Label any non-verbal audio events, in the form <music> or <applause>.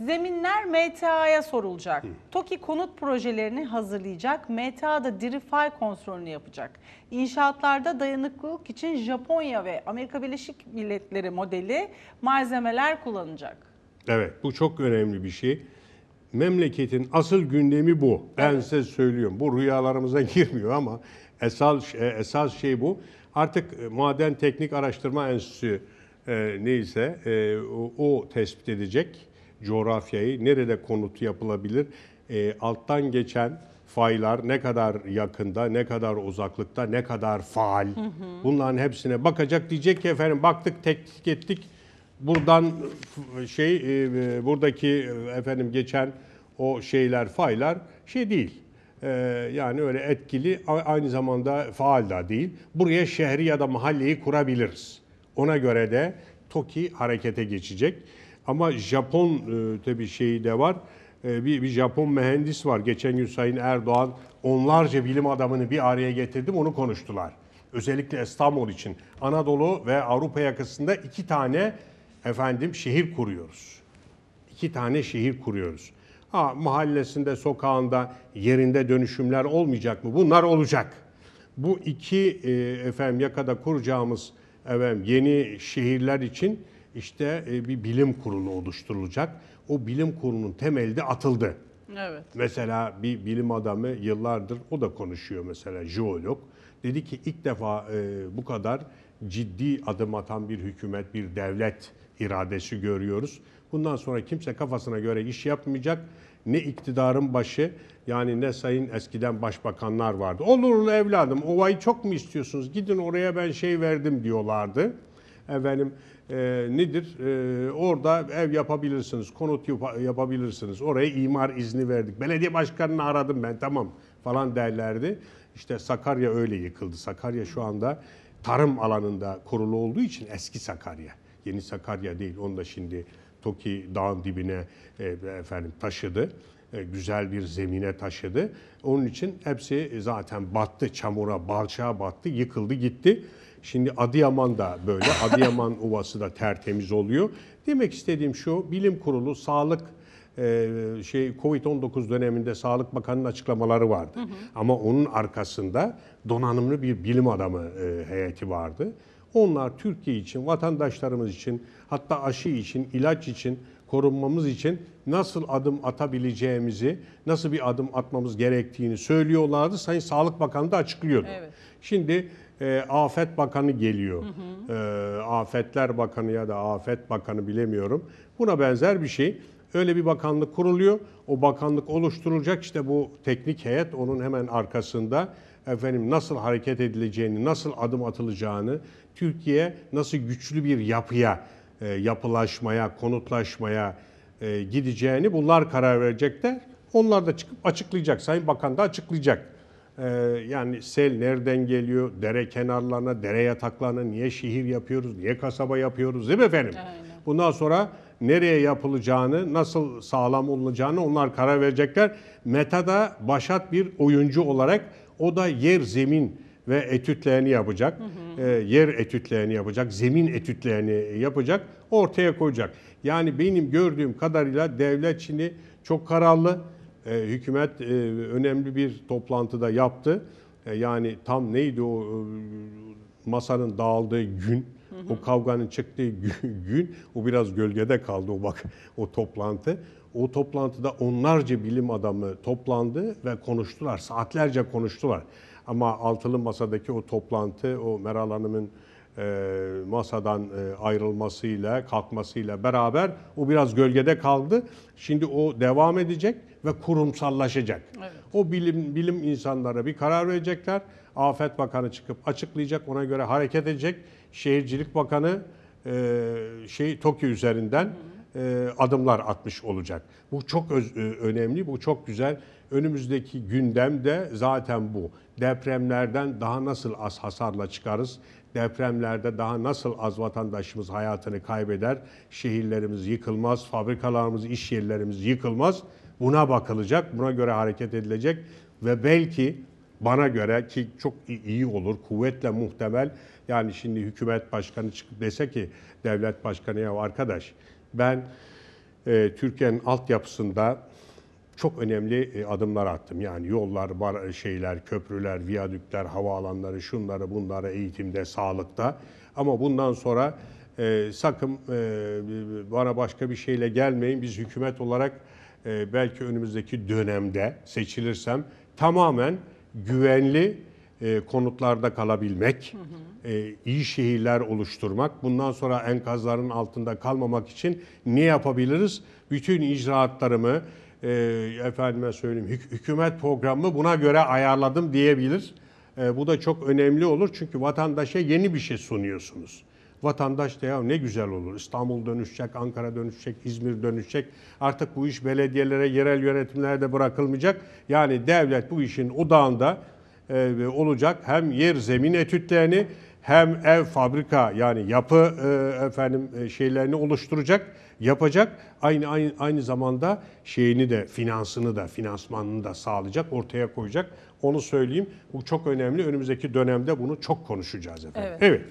Zeminler MTA'ya sorulacak. Hı. TOKİ konut projelerini hazırlayacak. MTA da DiriFay kontrolünü yapacak. İnşaatlarda dayanıklılık için Japonya ve Amerika Birleşik Milletleri modeli malzemeler kullanacak. Evet bu çok önemli bir şey. Memleketin asıl gündemi bu. Ben evet. size söylüyorum. Bu rüyalarımıza <laughs> girmiyor ama esas, e, esas şey bu. Artık e, Maden Teknik Araştırma Enstitüsü e, neyse e, o, o tespit edecek coğrafyayı, nerede konut yapılabilir, e, alttan geçen faylar ne kadar yakında, ne kadar uzaklıkta, ne kadar faal. Hı hı. Bunların hepsine bakacak diyecek ki efendim baktık, teklif ettik. Buradan şey e, e buradaki e, efendim geçen o şeyler, faylar şey değil. E, yani öyle etkili aynı zamanda faal da değil. Buraya şehri ya da mahalleyi kurabiliriz. Ona göre de TOKİ harekete geçecek. Ama Japon e, tabii şeyi de var. E, bir, bir Japon mühendis var. Geçen gün Sayın Erdoğan onlarca bilim adamını bir araya getirdim onu konuştular. Özellikle İstanbul için Anadolu ve Avrupa yakasında iki tane efendim şehir kuruyoruz. İki tane şehir kuruyoruz. Ha, mahallesinde, sokağında, yerinde dönüşümler olmayacak mı? Bunlar olacak. Bu iki e, efendim yakada kuracağımız efendim, yeni şehirler için işte e, bir bilim kurulu oluşturulacak. O bilim kurulunun temeli de atıldı. Evet. Mesela bir bilim adamı yıllardır o da konuşuyor mesela jeolog. Dedi ki ilk defa e, bu kadar ciddi adım atan bir hükümet, bir devlet iradesi görüyoruz. Bundan sonra kimse kafasına göre iş yapmayacak. Ne iktidarın başı yani ne sayın eskiden başbakanlar vardı. Olur evladım ovayı çok mu istiyorsunuz? Gidin oraya ben şey verdim diyorlardı efendim e, nedir? E, orada ev yapabilirsiniz, konut yapabilirsiniz. Oraya imar izni verdik. Belediye başkanını aradım ben tamam falan derlerdi. İşte Sakarya öyle yıkıldı. Sakarya şu anda tarım alanında korulu olduğu için eski Sakarya. Yeni Sakarya değil. Onu da şimdi Toki dağın dibine e, efendim taşıdı e, güzel bir zemine taşıdı. Onun için hepsi zaten battı, çamura, balçağa battı, yıkıldı gitti. Şimdi Adıyaman da böyle. <laughs> Adıyaman Ovası da tertemiz oluyor. Demek istediğim şu, bilim kurulu sağlık e, şey Covid-19 döneminde Sağlık Bakanı'nın açıklamaları vardı. Hı hı. Ama onun arkasında donanımlı bir bilim adamı e, heyeti vardı. Onlar Türkiye için, vatandaşlarımız için, hatta aşı için, ilaç için, korunmamız için nasıl adım atabileceğimizi, nasıl bir adım atmamız gerektiğini söylüyorlardı. Sayın Sağlık Bakanı da açıklıyordu. Evet. Şimdi e, Afet Bakanı geliyor. Hı hı. E, ee, Afetler Bakanı ya da Afet Bakanı bilemiyorum. Buna benzer bir şey. Öyle bir bakanlık kuruluyor. O bakanlık oluşturulacak. işte bu teknik heyet onun hemen arkasında efendim nasıl hareket edileceğini, nasıl adım atılacağını, Türkiye nasıl güçlü bir yapıya, e, yapılaşmaya, konutlaşmaya e, gideceğini bunlar karar verecekler. Onlar da çıkıp açıklayacak. Sayın Bakan da açıklayacak. Ee, yani sel nereden geliyor? Dere kenarlarına, dere yataklarına niye şehir yapıyoruz? Niye kasaba yapıyoruz? Değil mi efendim? Aynen. Bundan sonra nereye yapılacağını, nasıl sağlam olacağını onlar karar verecekler. Meta'da başat bir oyuncu olarak o da yer zemin ve etütlerini yapacak. Hı hı. E, yer etütlerini yapacak, zemin etütlerini yapacak, ortaya koyacak. Yani benim gördüğüm kadarıyla devlet şimdi çok kararlı. E, hükümet e, önemli bir toplantıda yaptı. E, yani tam neydi o masanın dağıldığı gün, hı hı. o kavganın çıktığı gün, o biraz gölgede kaldı o bak o toplantı. O toplantıda onlarca bilim adamı toplandı ve konuştular, saatlerce konuştular. Ama altılı masadaki o toplantı, o Meral Hanım'ın e, masadan e, ayrılmasıyla, kalkmasıyla beraber o biraz gölgede kaldı. Şimdi o devam edecek ve kurumsallaşacak. Evet. O bilim bilim insanları bir karar verecekler. Afet Bakanı çıkıp açıklayacak, ona göre hareket edecek. Şehircilik Bakanı e, şey Tokyo üzerinden hı hı e, adımlar atmış olacak. Bu çok öz, e, önemli, bu çok güzel. Önümüzdeki gündem de zaten bu. Depremlerden daha nasıl az hasarla çıkarız? Depremlerde daha nasıl az vatandaşımız hayatını kaybeder? Şehirlerimiz yıkılmaz, fabrikalarımız, iş yerlerimiz yıkılmaz. Buna bakılacak, buna göre hareket edilecek ve belki bana göre ki çok iyi olur, kuvvetle muhtemel. Yani şimdi hükümet başkanı çıkıp dese ki devlet başkanı ya arkadaş ben e, Türkiye'nin altyapısında çok önemli e, adımlar attım. Yani yollar, bar, e, şeyler, köprüler, viyadükler, havaalanları, şunları, bunları eğitimde, sağlıkta. Ama bundan sonra e, sakın e, bana başka bir şeyle gelmeyin. Biz hükümet olarak e, belki önümüzdeki dönemde seçilirsem tamamen güvenli e, konutlarda kalabilmek, hı hı. E, iyi şehirler oluşturmak, bundan sonra enkazların altında kalmamak için ne yapabiliriz? Bütün icraatlarımı, e, efendime söyleyeyim, hük hükümet programımı buna göre ayarladım diyebilir. E, bu da çok önemli olur çünkü vatandaşa yeni bir şey sunuyorsunuz. Vatandaş da ya ne güzel olur. İstanbul dönüşecek, Ankara dönüşecek, İzmir dönüşecek. Artık bu iş belediyelere, yerel yönetimlere de bırakılmayacak. Yani devlet bu işin odağında e, olacak hem yer zemin etütlerini hem ev fabrika yani yapı e, efendim e, şeylerini oluşturacak, yapacak. Aynı aynı aynı zamanda şeyini de finansını da finansmanını da sağlayacak, ortaya koyacak. Onu söyleyeyim. Bu çok önemli. Önümüzdeki dönemde bunu çok konuşacağız efendim. Evet. evet.